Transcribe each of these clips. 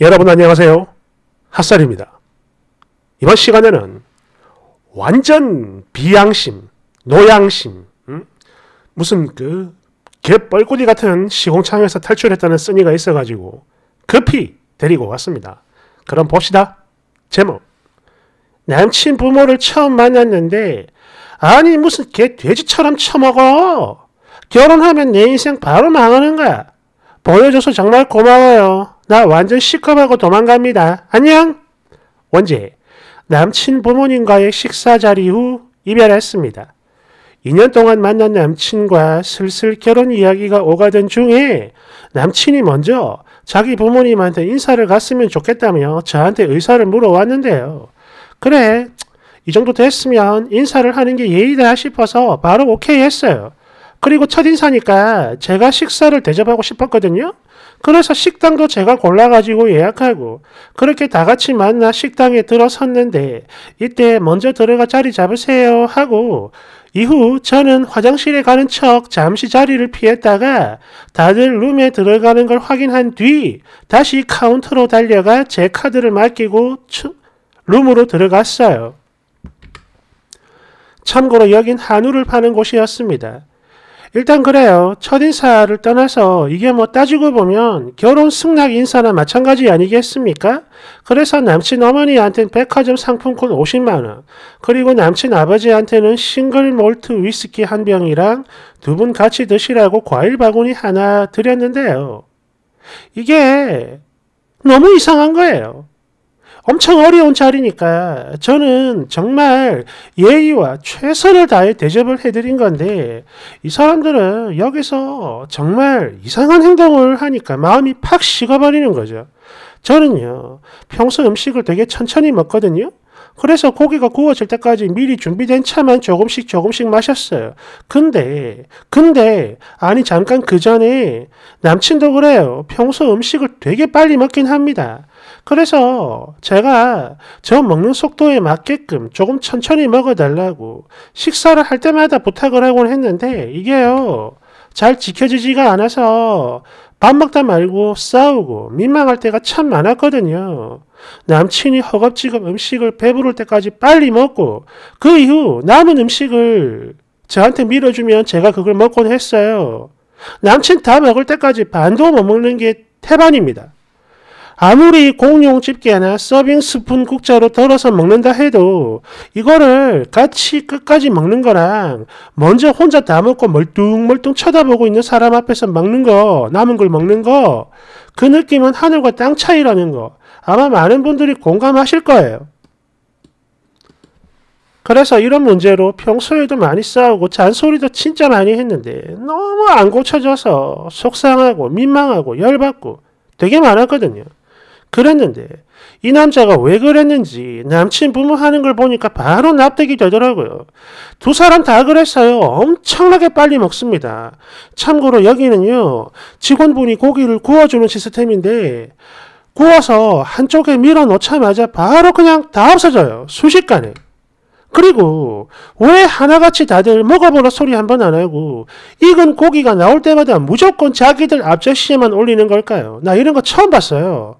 여러분 안녕하세요. 핫살입니다. 이번 시간에는 완전 비양심, 노양심, 음? 무슨 그 개뻘꾸지 같은 시공창에서 탈출했다는 쓰니가 있어가지고 급히 데리고 왔습니다. 그럼 봅시다. 제목 남친 부모를 처음 만났는데 아니 무슨 개 돼지처럼 처먹어 결혼하면 내 인생 바로 망하는 거야 보여줘서 정말 고마워요 나 완전 시커하고 도망갑니다. 안녕! 원제 남친 부모님과의 식사 자리 후 이별했습니다. 2년 동안 만난 남친과 슬슬 결혼 이야기가 오가던 중에 남친이 먼저 자기 부모님한테 인사를 갔으면 좋겠다며 저한테 의사를 물어왔는데요. 그래, 이 정도 됐으면 인사를 하는 게 예의다 싶어서 바로 오케이 했어요. 그리고 첫인사니까 제가 식사를 대접하고 싶었거든요. 그래서 식당도 제가 골라가지고 예약하고 그렇게 다 같이 만나 식당에 들어섰는데 이때 먼저 들어가 자리 잡으세요 하고 이후 저는 화장실에 가는 척 잠시 자리를 피했다가 다들 룸에 들어가는 걸 확인한 뒤 다시 카운터로 달려가 제 카드를 맡기고 룸으로 들어갔어요. 참고로 여긴 한우를 파는 곳이었습니다. 일단 그래요. 첫 인사를 떠나서 이게 뭐 따지고 보면 결혼 승낙 인사나 마찬가지 아니겠습니까? 그래서 남친 어머니한테는 백화점 상품권 50만원, 그리고 남친 아버지한테는 싱글 몰트 위스키 한 병이랑 두 분 같이 드시라고 과일 바구니 하나 드렸는데요. 이게 너무 이상한 거예요. 엄청 어려운 자리니까 저는 정말 예의와 최선을 다해 대접을 해드린 건데 이 사람들은 여기서 정말 이상한 행동을 하니까 마음이 팍 식어버리는 거죠. 저는요, 평소 음식을 되게 천천히 먹거든요. 그래서 고기가 구워질 때까지 미리 준비된 차만 조금씩 조금씩 마셨어요. 근데, 근데, 아니 잠깐 그 전에 남친도 그래요. 평소 음식을 되게 빨리 먹긴 합니다. 그래서 제가 저 먹는 속도에 맞게끔 조금 천천히 먹어달라고 식사를 할 때마다 부탁을 하곤 했는데 이게요. 잘 지켜지지가 않아서 밥 먹다 말고 싸우고 민망할 때가 참 많았거든요. 남친이 허겁지겁 음식을 배부를 때까지 빨리 먹고 그 이후 남은 음식을 저한테 밀어주면 제가 그걸 먹곤 했어요. 남친 다 먹을 때까지 반도 못 먹는 게 태반입니다. 아무리 공용 집게나 서빙 스푼 국자로 덜어서 먹는다 해도 이거를 같이 끝까지 먹는 거랑 먼저 혼자 다 먹고 멀뚱멀뚱 쳐다보고 있는 사람 앞에서 먹는 거 남은 걸 먹는 거 그 느낌은 하늘과 땅 차이라는 거 아마 많은 분들이 공감하실 거예요. 그래서 이런 문제로 평소에도 많이 싸우고 잔소리도 진짜 많이 했는데 너무 안 고쳐져서 속상하고 민망하고 열받고 되게 많았거든요. 그랬는데 이 남자가 왜 그랬는지 남친 부모 하는 걸 보니까 바로 납득이 되더라고요. 두 사람 다 그랬어요. 엄청나게 빨리 먹습니다. 참고로 여기는요. 직원분이 고기를 구워주는 시스템인데 구워서 한쪽에 밀어 넣자마자 바로 그냥 다 없어져요. 순식간에. 그리고 왜 하나같이 다들 먹어보라 소리 한 번 안 하고 익은 고기가 나올 때마다 무조건 자기들 앞접시에만 올리는 걸까요? 나 이런 거 처음 봤어요.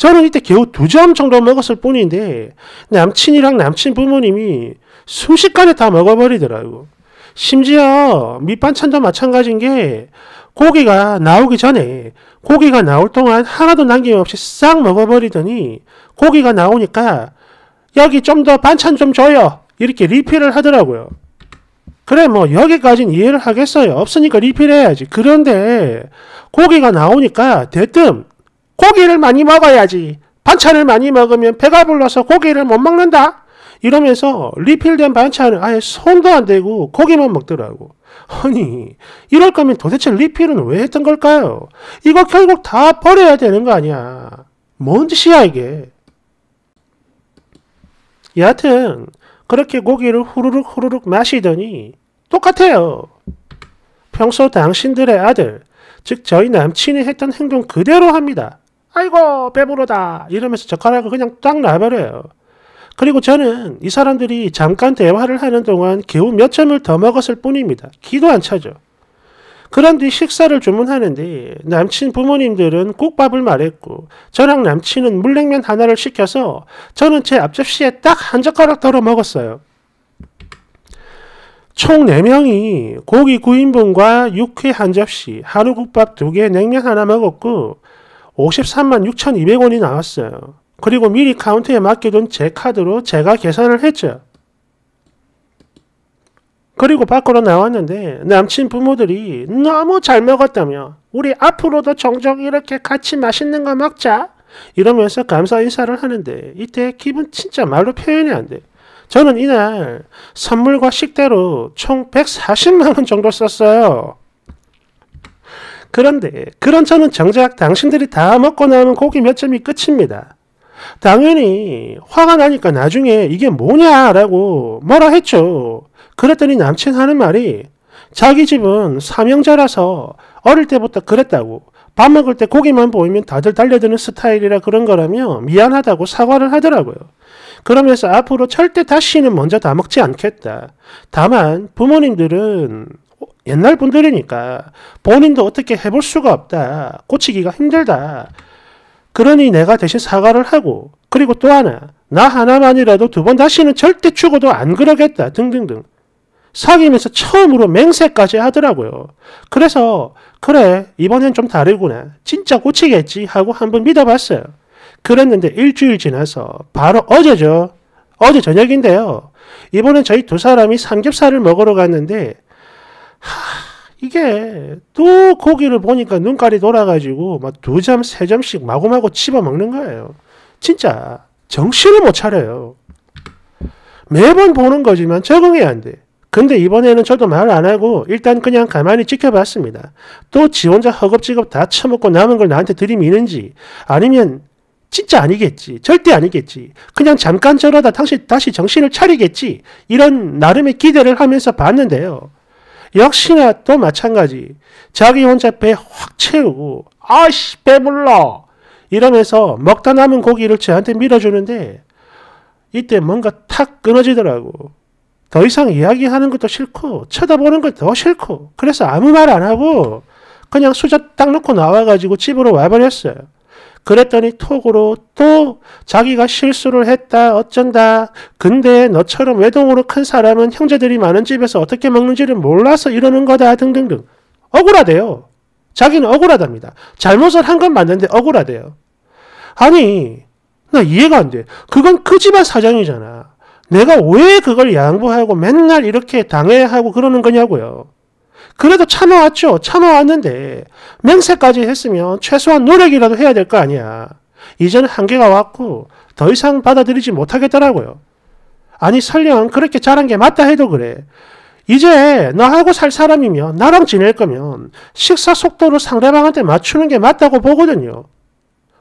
저는 이때 겨우 두 점 정도 먹었을 뿐인데 남친이랑 남친 부모님이 순식간에 다 먹어버리더라고. 심지어 밑반찬도 마찬가지인 게 고기가 나오기 전에 고기가 나올 동안 하나도 남김없이 싹 먹어버리더니 고기가 나오니까 여기 좀 더 반찬 좀 줘요. 이렇게 리필을 하더라고요. 그래 뭐 여기까진 이해를 하겠어요. 없으니까 리필해야지. 그런데 고기가 나오니까 대뜸 고기를 많이 먹어야지. 반찬을 많이 먹으면 배가 불러서 고기를 못 먹는다. 이러면서 리필된 반찬은 아예 손도 안 대고 고기만 먹더라고. 아니, 이럴 거면 도대체 리필은 왜 했던 걸까요? 이거 결국 다 버려야 되는 거 아니야. 뭔 짓이야, 이게. 여하튼, 그렇게 고기를 후루룩 후루룩 마시더니 똑같아요. 평소 당신들의 아들, 즉 저희 남친이 했던 행동 그대로 합니다. 아이고 배부르다 이러면서 젓가락을 그냥 딱 놔버려요. 그리고 저는 이 사람들이 잠깐 대화를 하는 동안 겨우 몇 점을 더 먹었을 뿐입니다. 기도 안 차죠. 그런 뒤 식사를 주문하는데 남친 부모님들은 국밥을 말했고 저랑 남친은 물냉면 하나를 시켜서 저는 제 앞접시에 딱 한 젓가락 덜어 먹었어요. 총 4명이 고기 9인분과 육회 한 접시, 한우국밥 2개, 냉면 하나 먹었고 53만 6,200원이 나왔어요. 그리고 미리 카운터에 맡겨둔 제 카드로 제가 계산을 했죠. 그리고 밖으로 나왔는데 남친 부모들이 너무 잘 먹었다며 우리 앞으로도 종종 이렇게 같이 맛있는 거 먹자 이러면서 감사 인사를 하는데 이때 기분 진짜 말로 표현이 안 돼. 저는 이날 선물과 식대로 총 140만 원 정도 썼어요. 그런데 그런 저는 정작 당신들이 다 먹고 나면 고기 몇 점이 끝입니다. 당연히 화가 나니까 나중에 이게 뭐냐라고 뭐라 했죠. 그랬더니 남친 하는 말이 자기 집은 삼형제라서 어릴 때부터 그랬다고 밥 먹을 때 고기만 보이면 다들 달려드는 스타일이라 그런 거라며 미안하다고 사과를 하더라고요. 그러면서 앞으로 절대 다시는 먼저 다 먹지 않겠다. 다만 부모님들은 옛날 분들이니까 본인도 어떻게 해볼 수가 없다. 고치기가 힘들다. 그러니 내가 대신 사과를 하고 그리고 또 하나 나 하나만이라도 두 번 다시는 절대 죽어도 안 그러겠다 등등등 사귀면서 처음으로 맹세까지 하더라고요. 그래서 그래 이번엔 좀 다르구나 진짜 고치겠지 하고 한번 믿어봤어요. 그랬는데 일주일 지나서 바로 어제죠. 어제 저녁인데요. 이번엔 저희 두 사람이 삼겹살을 먹으러 갔는데 이게 또 고기를 보니까 눈깔이 돌아가지고 막 두 점, 세 점씩 마구마구 집어먹는 거예요. 진짜 정신을 못 차려요. 매번 보는 거지만 적응이 안 돼. 근데 이번에는 저도 말 안 하고 일단 그냥 가만히 지켜봤습니다. 또 지 혼자 허겁지겁 다 처먹고 남은 걸 나한테 들이미는지 아니면 진짜 아니겠지. 절대 아니겠지. 그냥 잠깐 저러다 당시 다시 정신을 차리겠지. 이런 나름의 기대를 하면서 봤는데요. 역시나 또 마찬가지. 자기 혼자 배 확 채우고 아씨 배불러 이러면서 먹다 남은 고기를 저한테 밀어주는데 이때 뭔가 탁 끊어지더라고. 더 이상 이야기하는 것도 싫고 쳐다보는 것도 싫고 그래서 아무 말 안 하고 그냥 수저 딱놓고 나와가지고 집으로 와버렸어요. 그랬더니 톡으로 또 자기가 실수를 했다 어쩐다 근데 너처럼 외동으로 큰 사람은 형제들이 많은 집에서 어떻게 먹는지를 몰라서 이러는 거다 등등등 억울하대요. 자기는 억울하답니다. 잘못을 한 건 맞는데 억울하대요. 아니 나 이해가 안 돼. 그건 그 집안 사정이잖아. 내가 왜 그걸 양보하고 맨날 이렇게 당해야 하고 그러는 거냐고요. 그래도 참아왔죠. 참아왔는데 맹세까지 했으면 최소한 노력이라도 해야 될 거 아니야. 이제는 한계가 왔고 더 이상 받아들이지 못하겠더라고요. 아니 설령 그렇게 잘한 게 맞다 해도 그래. 이제 너하고살 사람이면 나랑 지낼 거면 식사 속도를 상대방한테 맞추는 게 맞다고 보거든요.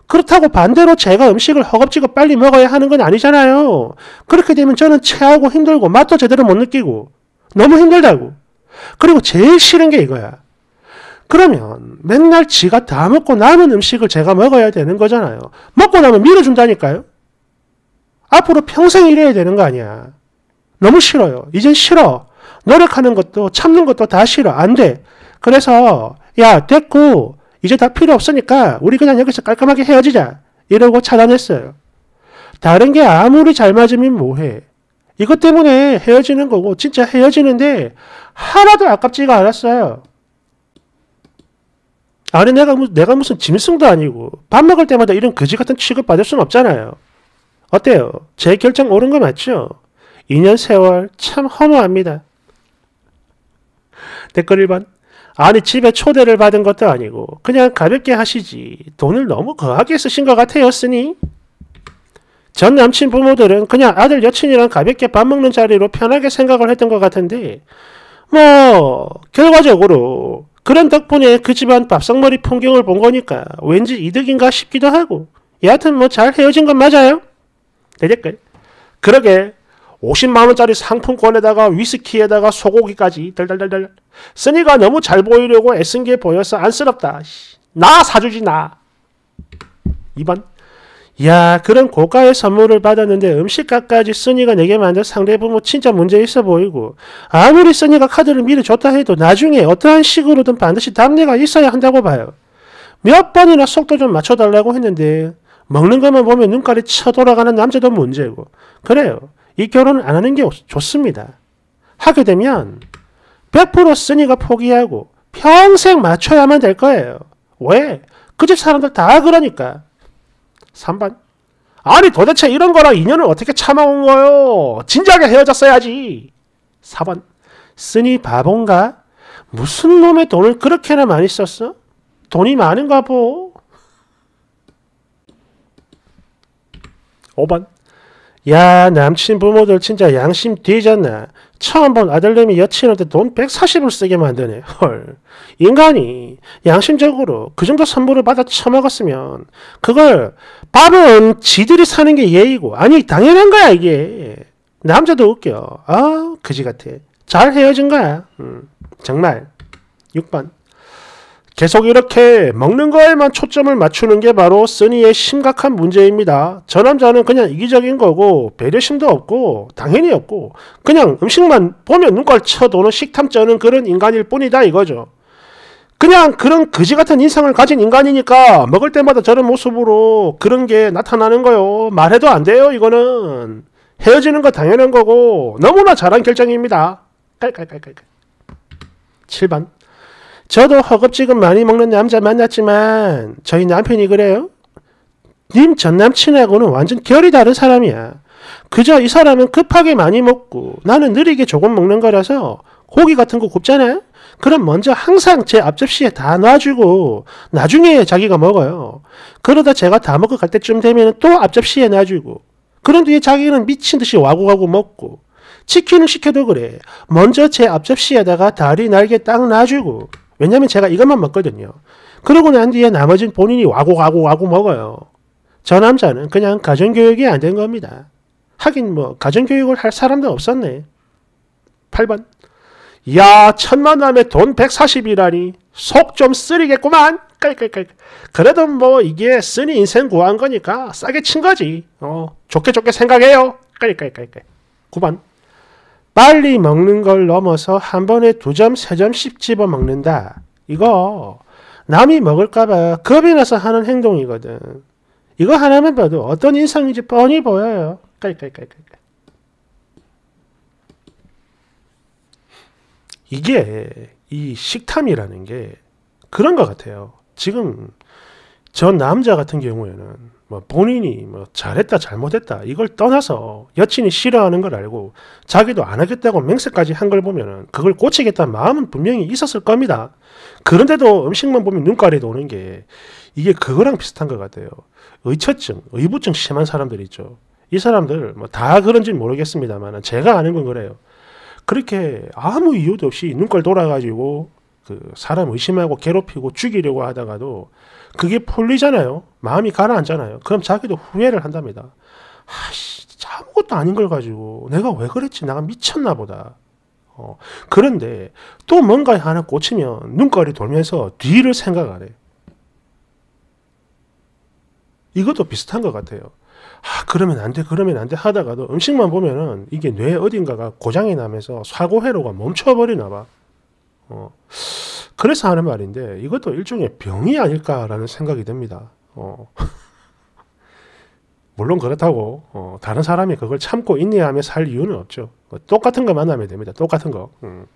그렇다고 반대로 제가 음식을 허겁지겁 빨리 먹어야 하는 건 아니잖아요. 그렇게 되면 저는 체하고 힘들고 맛도 제대로 못 느끼고 너무 힘들다고. 그리고 제일 싫은 게 이거야. 그러면 맨날 지가 다 먹고 남은 음식을 제가 먹어야 되는 거잖아요. 먹고 나면 밀어준다니까요. 앞으로 평생 이래야 되는 거 아니야. 너무 싫어요. 이젠 싫어. 노력하는 것도 참는 것도 다 싫어. 안 돼. 그래서 야 됐고 이제 다 필요 없으니까 우리 그냥 여기서 깔끔하게 헤어지자. 이러고 차단했어요. 다른 게 아무리 잘 맞으면 뭐해. 이것 때문에 헤어지는 거고 진짜 헤어지는데 하나도 아깝지가 않았어요. 아니 내가, 내가 무슨 짐승도 아니고 밥 먹을 때마다 이런 거지 같은 취급 받을 수 없잖아요. 어때요? 제 결정 옳은 거 맞죠? 2년 세월 참 허무합니다. 댓글 1번 아니 집에 초대를 받은 것도 아니고 그냥 가볍게 하시지 돈을 너무 거하게 쓰신 것 같아요 쓰니 전 남친 부모들은 그냥 아들 여친이랑 가볍게 밥 먹는 자리로 편하게 생각을 했던 것 같은데 뭐 결과적으로 그런 덕분에 그 집안 밥상머리 풍경을 본 거니까 왠지 이득인가 싶기도 하고 여하튼 뭐 잘 헤어진 건 맞아요? 대댓글 네, 그러게 50만원짜리 상품권에다가 위스키에다가 소고기까지 덜덜덜덜 쓰니가 너무 잘 보이려고 애쓴 게 보여서 안쓰럽다 나 사주지 나 2번 야 그런 고가의 선물을 받았는데 음식값까지 쓰니가 내게 만든 상대 부모 진짜 문제 있어 보이고 아무리 쓰니가 카드를 미리 줬다 해도 나중에 어떠한 식으로든 반드시 답례가 있어야 한다고 봐요. 몇 번이나 속도 좀 맞춰달라고 했는데 먹는 것만 보면 눈깔이 쳐돌아가는 남자도 문제고 그래요. 이 결혼은 안 하는 게 좋습니다. 하게 되면 100% 쓰니가 포기하고 평생 맞춰야만 될 거예요. 왜? 그 집 사람들 다 그러니까. 3번 아니 도대체 이런 거랑 인연을 어떻게 참아온 거요? 진지하게 헤어졌어야지. 4번 쓰니 바본가? 무슨 놈의 돈을 그렇게나 많이 썼어? 돈이 많은가 보. 5번 야 남친 부모들 진짜 양심 뒤졌나? 처음 본 아들내미 여친한테 돈 140을 쓰게 만드네. 헐. 인간이 양심적으로 그 정도 선물을 받아 처먹었으면 그걸 밥은 지들이 사는 게 예의고 아니 당연한 거야 이게. 남자도 웃겨. 아 그지 같아. 잘 헤어진 거야. 음, 정말. 6번. 계속 이렇게 먹는 거에만 초점을 맞추는 게 바로 쓰니의 심각한 문제입니다. 저 남자는 그냥 이기적인 거고 배려심도 없고 당연히 없고 그냥 음식만 보면 눈깔 쳐도는 식탐쩌는 그런 인간일 뿐이다 이거죠. 그냥 그런 거지 같은 인상을 가진 인간이니까 먹을 때마다 저런 모습으로 그런 게 나타나는 거요. 말해도 안 돼요, 이거는. 헤어지는 거 당연한 거고 너무나 잘한 결정입니다. 깔깔깔깔깔. 7번. 저도 허겁지겁 많이 먹는 남자 만났지만 저희 남편이 그래요? 님 전 남친하고는 완전 결이 다른 사람이야. 그저 이 사람은 급하게 많이 먹고 나는 느리게 조금 먹는 거라서 고기 같은 거 굽잖아? 요 그럼 먼저 항상 제 앞접시에 다 놔주고 나중에 자기가 먹어요. 그러다 제가 다 먹고 갈 때쯤 되면 또 앞접시에 놔주고 그런 뒤에 자기는 미친 듯이 와구와구 먹고 치킨을 시켜도 그래. 먼저 제 앞접시에다가 다리 날개 딱 놔주고 왜냐면 제가 이것만 먹거든요. 그러고 난 뒤에 나머진 본인이 와고 와고 와고 먹어요. 저 남자는 그냥 가정교육이 안 된 겁니다. 하긴 뭐 가정교육을 할 사람도 없었네. 8번 야 천만남에 돈 140이라니 속 좀 쓰리겠구만. 깔깔깔. 그래도 뭐 이게 쓰니 인생 구한 거니까 싸게 친 거지. 어 좋게 좋게 생각해요. 깔깔깔깔. 9번 빨리 먹는 걸 넘어서 한 번에 두 점, 세 점씩 집어 먹는다. 이거 남이 먹을까봐 겁이 나서 하는 행동이거든. 이거 하나만 봐도 어떤 인상인지 뻔히 보여요. 깔깔깔깔. 이게 이 식탐이라는 게 그런 것 같아요. 지금 저 남자 같은 경우에는 뭐 본인이 뭐 잘했다 잘못했다 이걸 떠나서 여친이 싫어하는 걸 알고 자기도 안 하겠다고 맹세까지 한 걸 보면은 그걸 고치겠다는 마음은 분명히 있었을 겁니다. 그런데도 음식만 보면 눈깔이 도는 게 이게 그거랑 비슷한 것 같아요. 의처증, 의부증 심한 사람들 있죠. 이 사람들 뭐 다 그런지는 모르겠습니다만 제가 아는 건 그래요. 그렇게 아무 이유도 없이 눈깔 돌아가지고 그 사람 의심하고 괴롭히고 죽이려고 하다가도 그게 풀리잖아요. 마음이 가라앉잖아요. 그럼 자기도 후회를 한답니다. 아씨, 아무것도 아닌 걸 가지고 내가 왜 그랬지? 내가 미쳤나 보다. 어, 그런데 또 뭔가 하나 꽂히면 눈깔이 돌면서 뒤를 생각하래. 이것도 비슷한 것 같아요. 아, 그러면 안 돼, 그러면 안 돼 하다가도 음식만 보면은 이게 뇌 어딘가가 고장이 나면서 사고회로가 멈춰버리나 봐. 어, 그래서 하는 말인데 이것도 일종의 병이 아닐까라는 생각이 듭니다. 어, 물론 그렇다고 어, 다른 사람이 그걸 참고 인내하며 살 이유는 없죠. 어, 똑같은 거 만나면 됩니다. 똑같은 거. 음,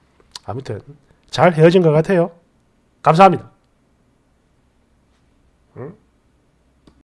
아무튼 잘 헤어진 것 같아요. 감사합니다.